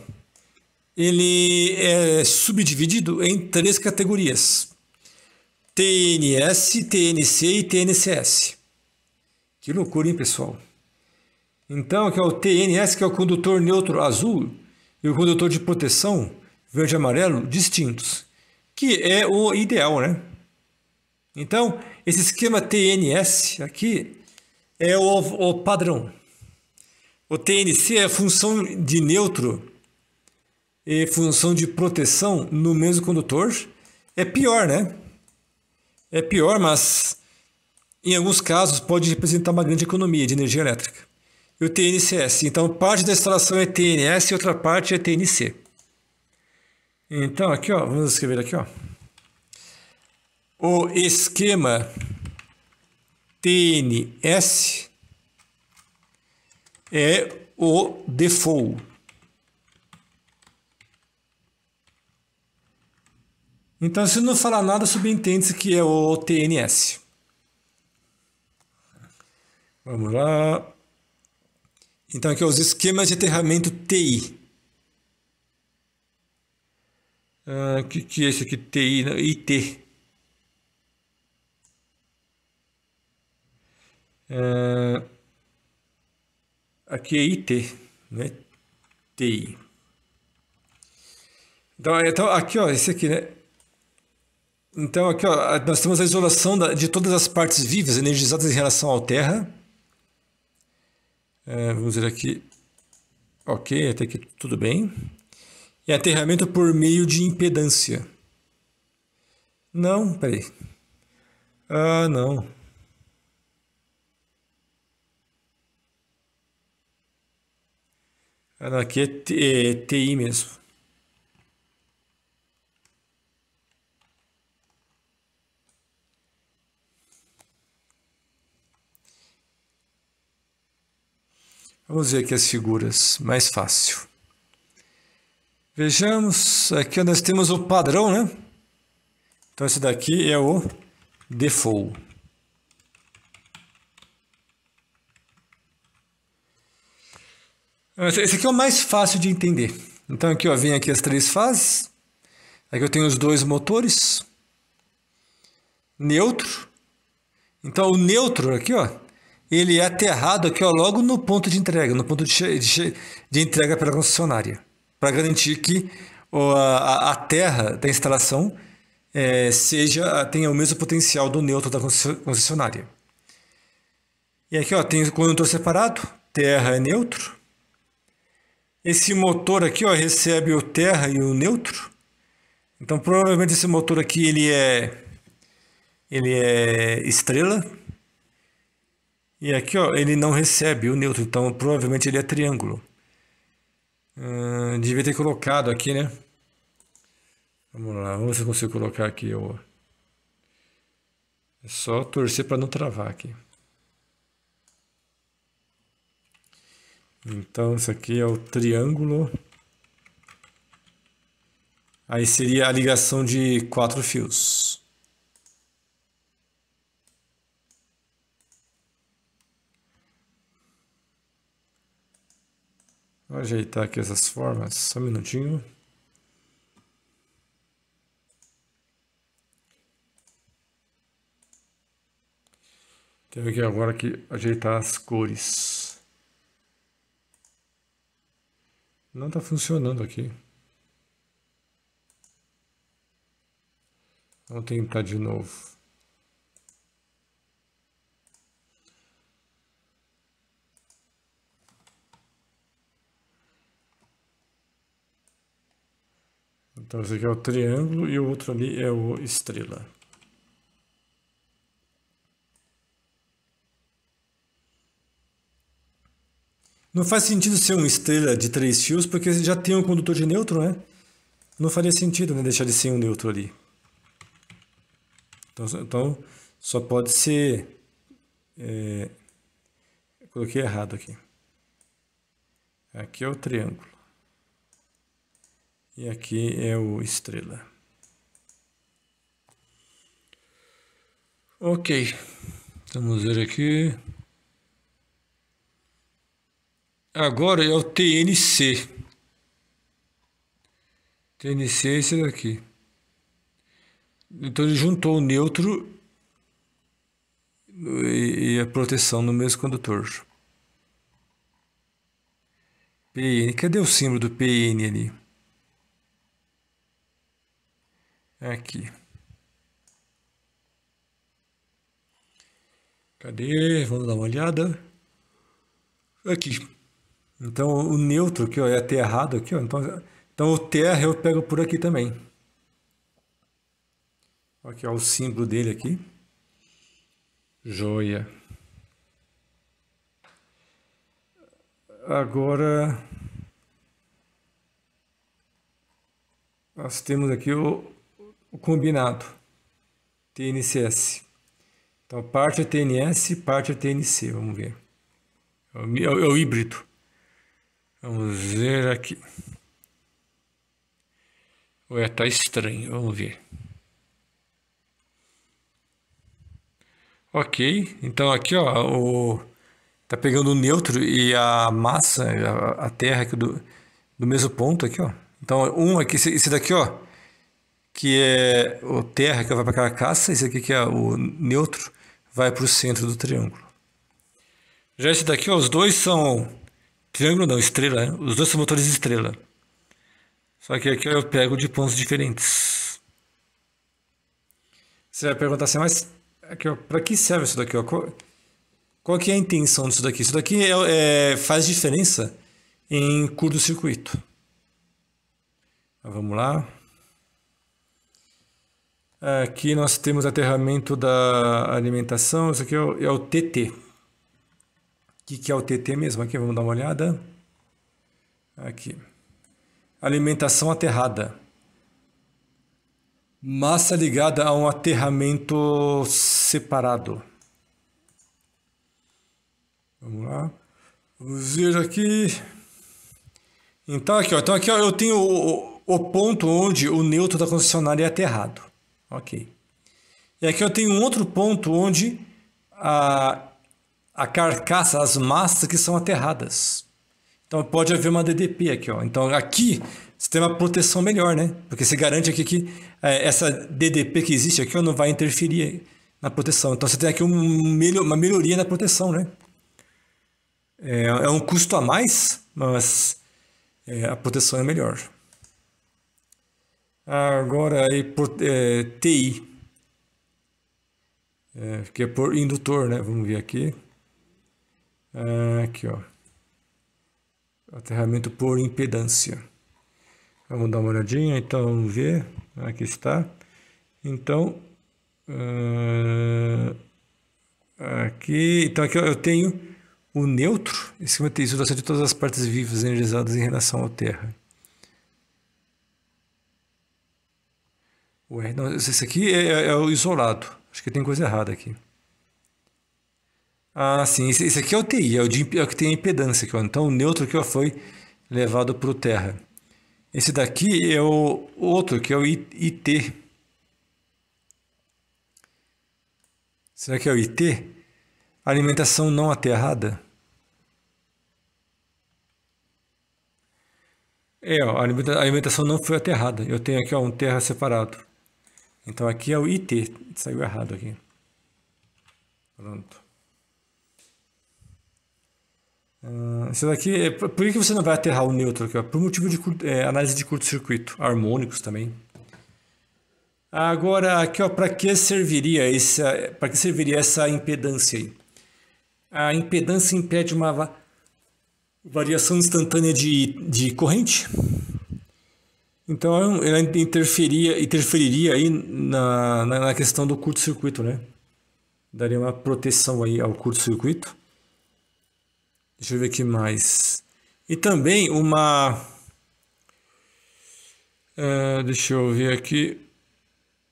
S1: ele é subdividido em três categorias. TNS, TNC e TNCS. Que loucura, hein, pessoal? Então, aqui é o TNS, que é o condutor neutro azul, e o condutor de proteção verde e amarelo distintos, que é o ideal, né? Então, esse esquema TNS aqui é o, o padrão. O TNC é função de neutro e função de proteção no mesmo condutor. É pior, né? É pior, mas em alguns casos pode representar uma grande economia de energia elétrica. E o TNCS. Então, parte da instalação é TNS e outra parte é TNC. Então, aqui, ó, vamos escrever aqui, ó. O esquema TNS é o default. Então, se não falar nada, subentende-se que é o TNS. Vamos lá. Então, aqui é os esquemas de aterramento TI. O ah, que, que é isso aqui? TI, não, né? IT. Ah, Aqui é IT, né? TI. Então, então aqui, ó, esse aqui, né? Então, aqui, ó, nós temos a isolação da, de todas as partes vivas energizadas em relação ao Terra. É, vamos ver aqui. Ok, até aqui tudo bem. E aterramento por meio de impedância. Não, peraí. Ah, não. Cara, aqui é, T, é TI mesmo. Vamos ver aqui as figuras, mais fácil. Vejamos, aqui nós temos o padrão, né? Então esse daqui é o default. Esse aqui é o mais fácil de entender. Então aqui ó, vem aqui as três fases. Aqui eu tenho os dois motores. Neutro. Então o neutro aqui, ó, ele é aterrado aqui, ó, logo no ponto de entrega, no ponto de, de, de entrega pela concessionária, para garantir que ó, a, a, terra da instalação é, seja tenha o mesmo potencial do neutro da concessionária. E aqui, ó, tem o condutor separado, terra é neutro, esse motor aqui ó, recebe o terra e o neutro. Então provavelmente esse motor aqui ele é, ele é estrela. E aqui ó, ele não recebe o neutro, então provavelmente ele é triângulo. Hum, devia ter colocado aqui, né? Vamos lá, vamos ver se eu consigo colocar aqui. Ó. É só torcer para não travar aqui. Então, isso aqui é o triângulo. Aí seria a ligação de quatro fios. Vou ajeitar aqui essas formas, só um minutinho. Tenho que agora que ajeitar as cores. Não está funcionando aqui. Vamos tentar de novo. Então esse aqui é o triângulo e o outro ali é o estrela. Não faz sentido ser uma estrela de três fios, porque já tem um condutor de neutro, né? Não faria sentido né, deixar de ser um neutro ali. Então, então só pode ser... É, coloquei errado aqui. Aqui é o triângulo. E aqui é o estrela. Ok. Vamos ver aqui. Agora é o TNC. TNC é esse daqui. Então ele juntou o neutro e a proteção no mesmo condutor. PN. Cadê o símbolo do PN ali? Aqui. Cadê? Vamos dar uma olhada. Aqui. Então, o neutro aqui, ó, é T errado aqui, ó. Então, então o TR eu pego por aqui também. Aqui, ó, o símbolo dele aqui. Joia. Agora, nós temos aqui o, o combinado, TNCS. Então, parte é TNS, parte é TNC, vamos ver. É, é o, é o híbrido. Vamos ver aqui. Ué, tá estranho. Vamos ver. Ok, então aqui ó, o, tá pegando o neutro e a massa, a, a terra aqui do, do mesmo ponto aqui, ó. Então um aqui, esse, esse daqui ó, que é o terra que vai para carcaça, esse aqui que é o neutro vai para o centro do triângulo. Já esse daqui ó, os dois são Triângulo não, estrela, né? Os dois são motores estrela. Só que aqui eu pego de pontos diferentes. Você vai perguntar assim, mas para que serve isso daqui? Qual, qual que é a intenção disso daqui? Isso daqui é, é faz diferença em curto-circuito. Então, vamos lá. Aqui nós temos aterramento da alimentação. Isso aqui é o, é o TT que, que é o TT mesmo? Aqui, vamos dar uma olhada. Aqui. Alimentação aterrada. Massa ligada a um aterramento separado. Vamos lá. veja aqui. Então aqui, ó. Então aqui ó, eu tenho o, o ponto onde o neutro da concessionária é aterrado. Ok. E aqui eu tenho um outro ponto onde a a carcaça, as massas que são aterradas. Então pode haver uma DDP aqui, ó. Então aqui você tem uma proteção melhor, né? Porque você garante aqui que é, essa DDP que existe aqui ó, não vai interferir na proteção. Então você tem aqui um, uma melhoria na proteção, né? É, é um custo a mais, mas é, a proteção é melhor. Agora aí por, é, TI, é, que é por indutor, né? Vamos ver aqui. Ah, aqui, ó. Aterramento por impedância. Vamos dar uma olhadinha, então, vamos ver. Aqui está. Então, uh, aqui, então aqui eu tenho o neutro, a isolação de todas as partes vivas energizadas em relação à Terra. Ué, não, esse aqui é, é, é o isolado. Acho que tem coisa errada aqui. Ah, sim. Esse, esse aqui é o TI, é o, de, é o que tem a impedância aqui. Ó. É então, o neutro aqui ó, foi levado para o terra. Esse daqui é o outro, que é o IT. Será que é o IT? Alimentação não aterrada? É, ó, a alimentação não foi aterrada. Eu tenho aqui ó, um terra separado. Então aqui é o IT. Saiu errado aqui. Pronto. Uh, daqui, é por que você não vai aterrar o neutro aqui? Ó? Por motivo de é, análise de curto-circuito, harmônicos também. Agora, aqui, para que serviria essa, para que serviria essa impedância aí? A impedância impede uma va variação instantânea de, de corrente. Então, ela interferia, interferiria aí na, na, na questão do curto-circuito, né? Daria uma proteção aí ao curto-circuito. Deixa eu ver aqui mais. E também uma. É, deixa eu ver aqui.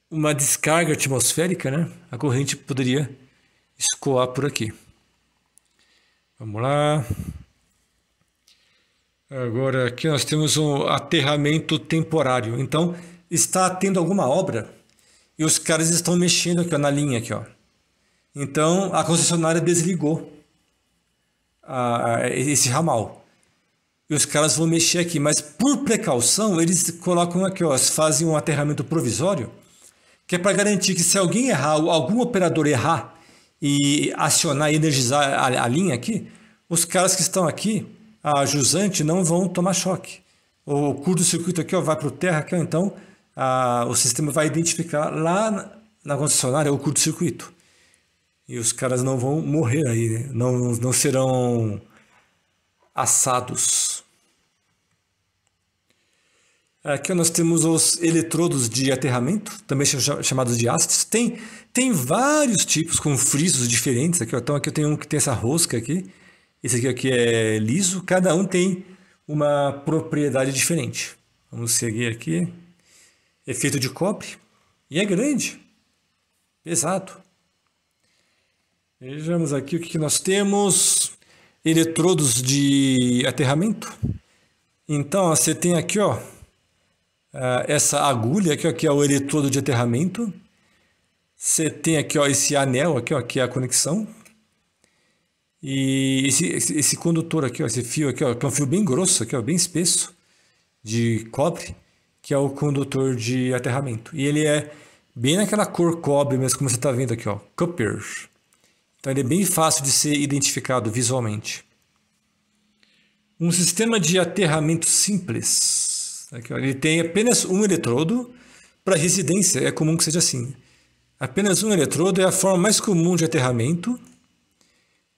S1: Uma descarga atmosférica, né? A corrente poderia escoar por aqui. Vamos lá. Agora aqui nós temos um aterramento temporário. Então, está tendo alguma obra e os caras estão mexendo aqui ó, na linha aqui, ó. Então, a concessionária desligou a, esse ramal. E os caras vão mexer aqui, mas por precaução, eles colocam aqui, ó, fazem um aterramento provisório, que é para garantir que se alguém errar, ou algum operador errar e acionar e energizar a, a linha aqui, os caras que estão aqui, a jusante, não vão tomar choque. O curto-circuito aqui ó, vai para o terra, aqui, ó, então a, o sistema vai identificar lá na concessionária o curto-circuito. E os caras não vão morrer aí, né? não, não serão assados. Aqui nós temos os eletrodos de aterramento, também chamados de hastes. Tem, tem vários tipos com frisos diferentes. Aqui, Então aqui eu tenho um que tem essa rosca aqui. Esse aqui, aqui é liso. Cada um tem uma propriedade diferente. Vamos seguir aqui. É feito de cobre e é grande, pesado. Vejamos aqui o que nós temos. Eletrodos de aterramento. Então, ó, você tem aqui, ó, ah, essa agulha aqui, ó, que é o eletrodo de aterramento. Você tem aqui, ó, esse anel aqui, ó, que é a conexão. E esse, esse, esse condutor aqui, ó, esse fio aqui, ó, que é um fio bem grosso aqui, ó, bem espesso, de cobre, que é o condutor de aterramento. E ele é bem naquela cor cobre mesmo, como você está vendo aqui, ó, copper. Então ele é bem fácil de ser identificado visualmente. Um sistema de aterramento simples. Tá aqui, ele tem apenas um eletrodo. Para residência é comum que seja assim. Apenas um eletrodo é a forma mais comum de aterramento.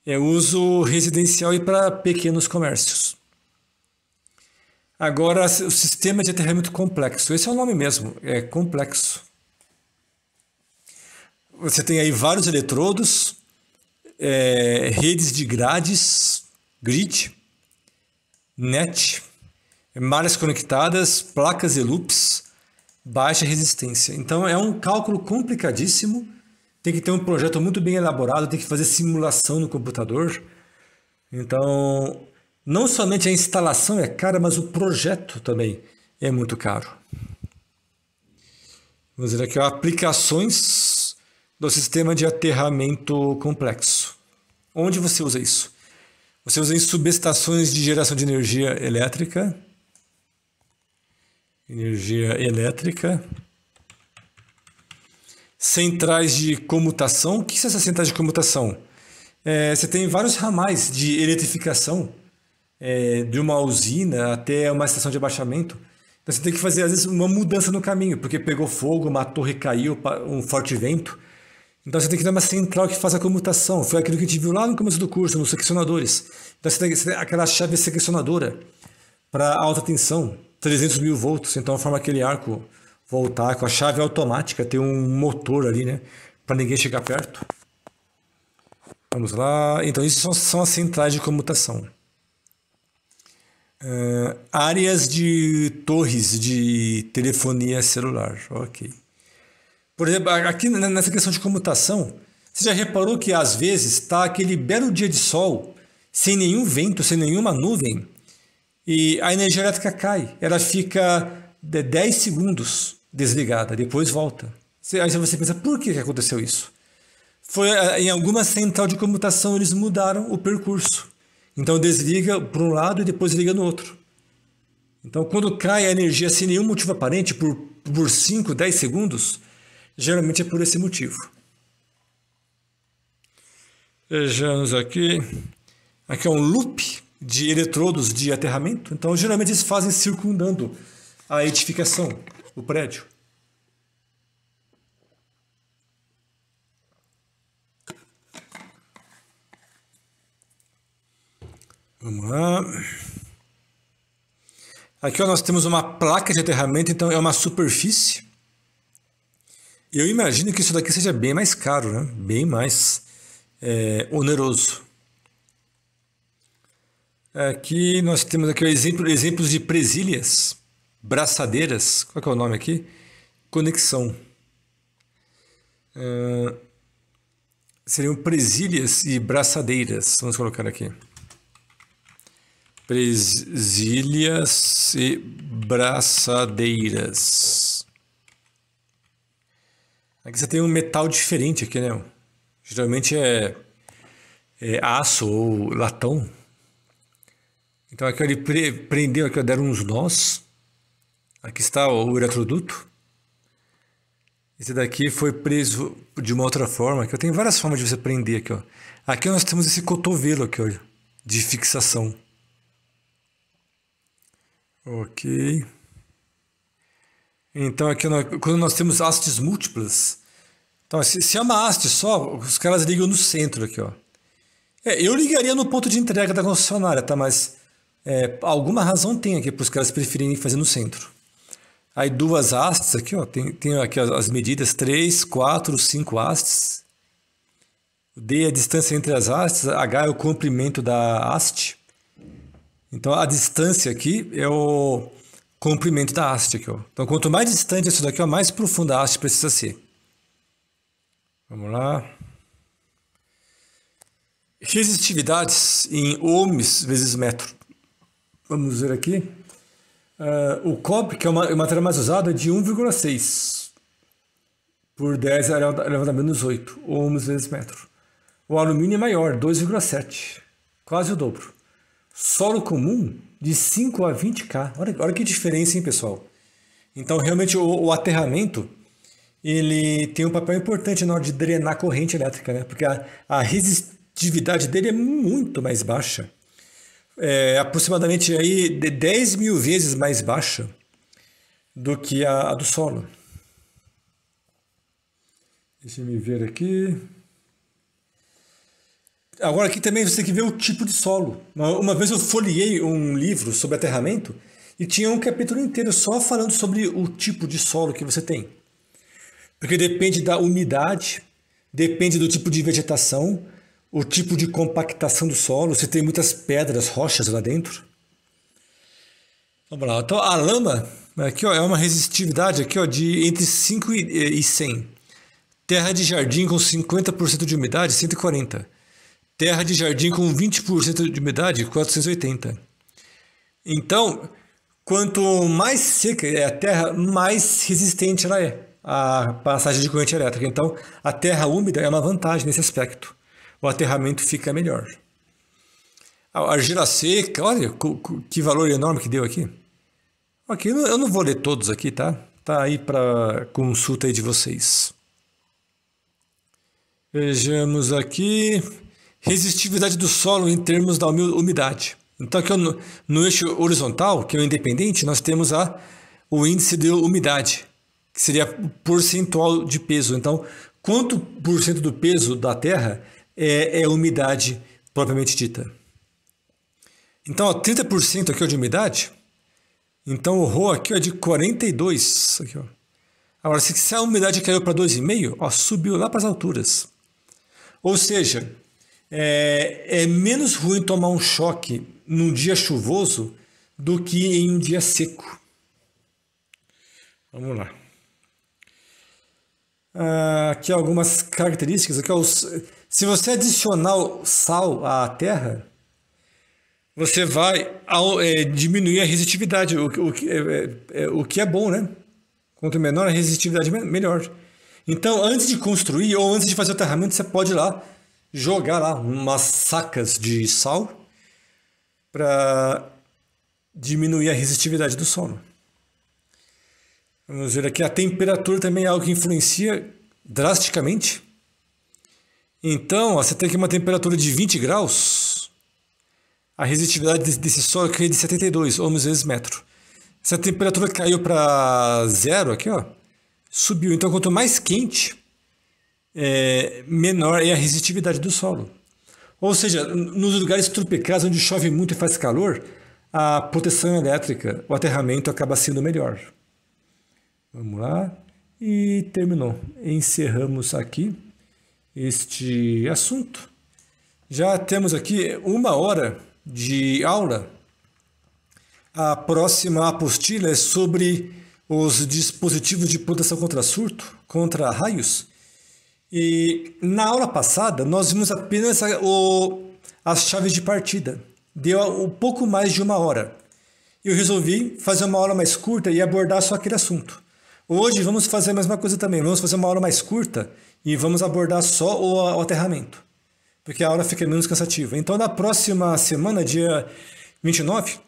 S1: É uso residencial e para pequenos comércios. Agora, o sistema de aterramento complexo. Esse é o nome mesmo, é complexo. Você tem aí vários eletrodos é, redes de grades, grid, net, malhas conectadas, placas e loops, baixa resistência. Então é um cálculo complicadíssimo, tem que ter um projeto muito bem elaborado, tem que fazer simulação no computador. Então, não somente a instalação é cara, mas o projeto também é muito caro. Vamos ver aqui, aplicações do sistema de aterramento complexo. Onde você usa isso? Você usa em subestações de geração de energia elétrica, energia elétrica, centrais de comutação. O que são essas centrais de comutação? É, você tem vários ramais de eletrificação, é, de uma usina até uma estação de abaixamento. Então você tem que fazer, às vezes, uma mudança no caminho, porque pegou fogo, uma torre caiu, um forte vento. Então você tem que ter uma central que faz a comutação. Foi aquilo que a gente viu lá no começo do curso, nos seccionadores. Então você tem, aquela chave seccionadora para alta tensão, 300 mil volts. Então forma aquele arco voltar com a chave automática, tem um motor ali, né? Para ninguém chegar perto. Vamos lá. Então isso são, são as centrais de comutação. Uh, áreas de torres de telefonia celular. Ok. Por exemplo, aqui nessa questão de comutação, você já reparou que às vezes está aquele belo dia de sol, sem nenhum vento, sem nenhuma nuvem, e a energia elétrica cai. Ela fica 10 segundos desligada, depois volta. Aí você pensa, por que aconteceu isso? Foi eh, em alguma central de comutação eles mudaram o percurso. Então desliga para um lado e depois liga no outro. Então quando cai a energia sem nenhum motivo aparente por, por 5, 10 segundos, Geralmente é por esse motivo. Vejamos aqui. Aqui é um loop de eletrodos de aterramento. Então, geralmente eles fazem circundando a edificação, o prédio. Vamos lá. Aqui ó, nós temos uma placa de aterramento, então é uma superfície eu imagino que isso daqui seja bem mais caro, né? Bem mais é, oneroso. Aqui nós temos aqui exemplo, exemplos de presilhas, braçadeiras, qual é, é o nome aqui? Conexão. Uh, seriam presilhas e braçadeiras, vamos colocar aqui. Presilhas e braçadeiras. Aqui você tem um metal diferente aqui, né? Geralmente é, é aço ou latão. Então aqui ele pre prendeu, aqui deram uns nós. Aqui está o eletroduto. Esse daqui foi preso de uma outra forma. Aqui tem várias formas de você prender aqui, ó. Aqui nós temos esse cotovelo aqui, olha, de fixação. Ok. Então, aqui é nós, quando nós temos hastes múltiplas, então, se, se é uma haste só, os caras ligam no centro aqui, ó. É, eu ligaria no ponto de entrega da concessionária, tá? Mas é, alguma razão tem aqui para os caras preferirem fazer no centro. Aí duas hastes aqui, ó. Tem, tem aqui as, as medidas 3, 4, 5 hastes. D é a distância entre as hastes, H é o comprimento da haste. Então a distância aqui é o comprimento da haste aqui, ó. Então, quanto mais distante isso daqui, ó, mais profunda a haste precisa ser. Vamos lá. Resistividades em ohms vezes metro. Vamos ver aqui. Uh, o cobre, que é uma, é a matéria mais usada, é de 1,6 por 10 é elevado a menos 8 ohms vezes metro. O alumínio é maior, 2,7, quase o dobro. Solo comum de 5 a 20K. Olha, olha que diferença, hein, pessoal? Então, realmente, o, o aterramento ele tem um papel importante na hora de drenar a corrente elétrica, né? Porque a, a resistividade dele é muito mais baixa. É aproximadamente aí de 10 mil vezes mais baixa do que a, a do solo. Deixa eu me ver aqui. Agora aqui também você tem que ver o tipo de solo. Uma, vez eu folhei um livro sobre aterramento e tinha um capítulo inteiro só falando sobre o tipo de solo que você tem. Porque depende da umidade, depende do tipo de vegetação, o tipo de compactação do solo, se tem muitas pedras, rochas lá dentro. Vamos lá, então a lama aqui ó, é uma resistividade aqui ó, de entre 5 e 100. Terra de jardim com 50% de umidade, 140. Terra de jardim com 20% de umidade, 480. Então, quanto mais seca é a terra, mais resistente ela é à passagem de corrente elétrica. Então, a terra úmida é uma vantagem nesse aspecto. O aterramento fica melhor. A argila seca, olha que valor enorme que deu aqui. Aqui eu não vou ler todos aqui, tá? Tá aí para consulta aí de vocês. Vejamos aqui. Resistividade do solo em termos da umidade. Então, aqui é no, no eixo horizontal, que é o independente, nós temos a, o índice de umidade, que seria percentual de peso. Então, quanto por cento do peso da Terra é, é umidade propriamente dita? Então, ó, 30% aqui é de umidade. Então, o Rho aqui é de 42. Aqui, ó. Agora, se a umidade caiu para 2,5, subiu lá para as alturas. Ou seja, é, é menos ruim tomar um choque num dia chuvoso do que em um dia seco. Vamos lá. Ah, aqui algumas características. Aqui, se você adicionar sal à terra, você vai ao, é, diminuir a resistividade, o, o, é, é, é, o que é bom, né? Quanto menor a resistividade, melhor. Então, antes de construir ou antes de fazer o aterramento, você pode ir lá jogar lá umas sacas de sal para diminuir a resistividade do sono. Vamos ver aqui, a temperatura também é algo que influencia drasticamente. Então, você tem aqui uma temperatura de 20 graus, a resistividade desse solo é de 72 ohms vezes metro. Se a temperatura caiu para zero aqui, ó, subiu. Então, quanto mais quente, é, menor é a resistividade do solo. Ou seja, nos lugares tropicais onde chove muito e faz calor, a proteção elétrica, o aterramento acaba sendo melhor. Vamos lá. E terminou. Encerramos aqui este assunto. Já temos aqui uma hora de aula. A próxima apostila é sobre os dispositivos de proteção contra surto, contra raios. E na aula passada, nós vimos apenas a, o, as chaves de partida. Deu um pouco mais de uma hora. Eu resolvi fazer uma aula mais curta e abordar só aquele assunto. Hoje vamos fazer a mesma coisa também. Vamos fazer uma aula mais curta e vamos abordar só o, o aterramento. Porque a aula fica menos cansativa. Então, na próxima semana, dia 29,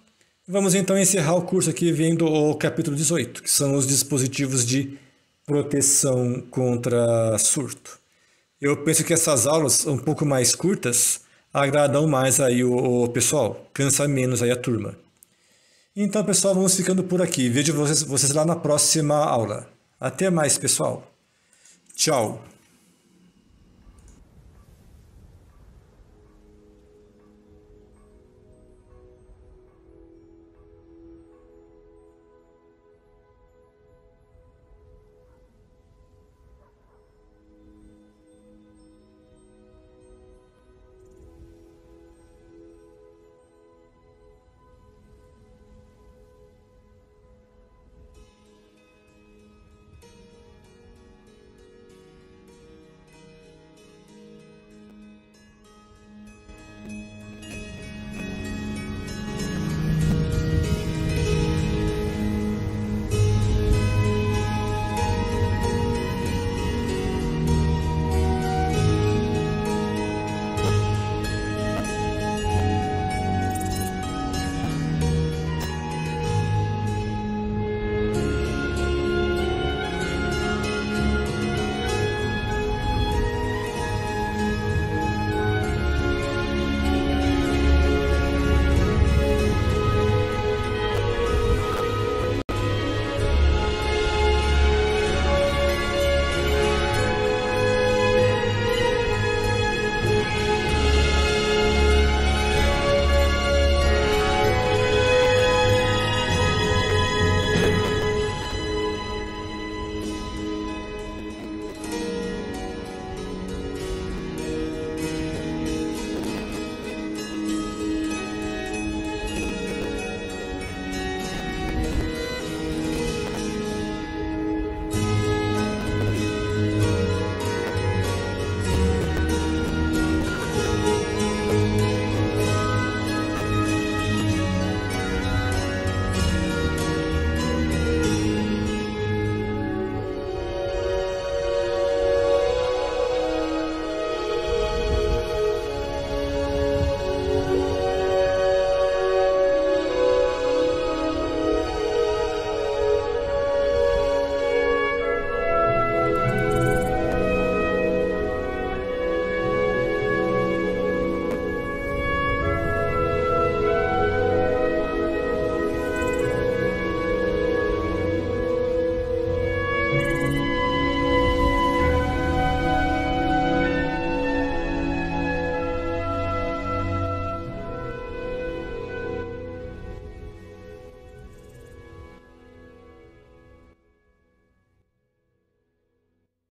S1: vamos então encerrar o curso aqui vendo o capítulo 18, que são os dispositivos de proteção contra surto. Eu penso que essas aulas um pouco mais curtas agradam mais aí o, o pessoal, cansa menos aí a turma. Então, pessoal, vamos ficando por aqui. Vejo vocês, vocês lá na próxima aula. Até mais, pessoal. Tchau.